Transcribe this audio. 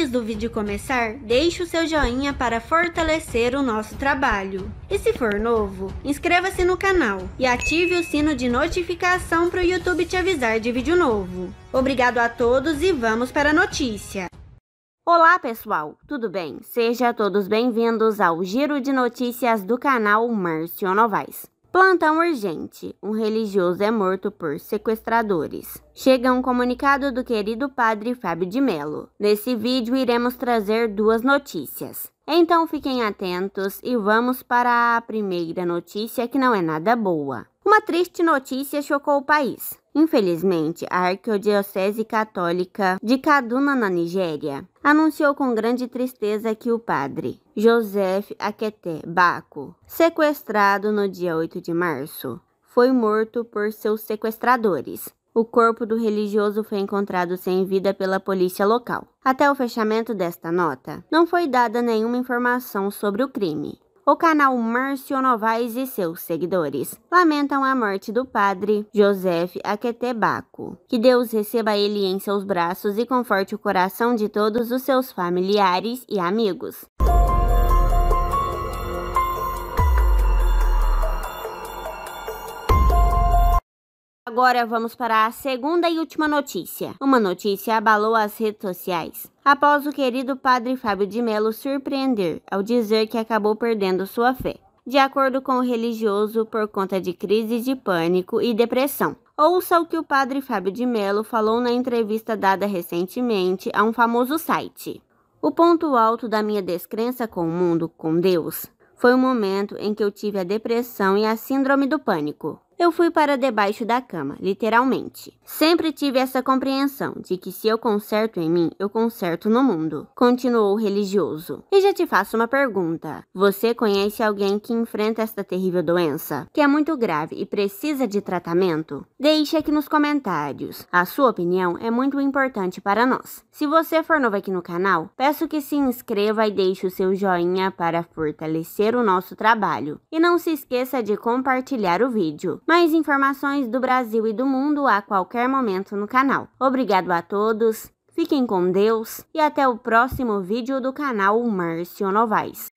Antes do vídeo começar, deixe o seu joinha para fortalecer o nosso trabalho. E se for novo, inscreva-se no canal e ative o sino de notificação para o YouTube te avisar de vídeo novo. Obrigado a todos e vamos para a notícia. Olá pessoal, tudo bem? Sejam todos bem-vindos ao Giro de Notícias do canal Márcio Novaes. Plantão urgente. Um religioso é morto por sequestradores. Chega um comunicado do querido padre Fábio de Melo. Nesse vídeo iremos trazer duas notícias. Então fiquem atentos e vamos para a primeira notícia que não é nada boa. Uma triste notícia chocou o país. Infelizmente, a Arquidiocese Católica de Kaduna, na Nigéria, anunciou com grande tristeza que o padre Joseph Aketé Bako, sequestrado no dia 8 de março, foi morto por seus sequestradores. O corpo do religioso foi encontrado sem vida pela polícia local. Até o fechamento desta nota, não foi dada nenhuma informação sobre o crime o canal Márcio Novaes e seus seguidores lamentam a morte do padre Joseph Aquetebaco. Que Deus receba ele em seus braços e conforte o coração de todos os seus familiares e amigos. Agora vamos para a segunda e última notícia. Uma notícia abalou as redes sociais. Após o querido padre Fábio de Melo surpreender ao dizer que acabou perdendo sua fé. De acordo com o religioso, por conta de crise de pânico e depressão. Ouça o que o padre Fábio de Melo falou na entrevista dada recentemente a um famoso site. O ponto alto da minha descrença com o mundo, com Deus, foi o momento em que eu tive a depressão e a síndrome do pânico eu fui para debaixo da cama, literalmente. Sempre tive essa compreensão de que se eu conserto em mim, eu conserto no mundo, continuou o religioso. E já te faço uma pergunta: você conhece alguém que enfrenta esta terrível doença, que é muito grave e precisa de tratamento? Deixe aqui nos comentários. A sua opinião é muito importante para nós. Se você for novo aqui no canal, peço que se inscreva e deixe o seu joinha para fortalecer o nosso trabalho. E não se esqueça de compartilhar o vídeo. Mais informações do Brasil e do mundo a qualquer momento no canal. Obrigado a todos, fiquem com Deus e até o próximo vídeo do canal Márcio Novaes.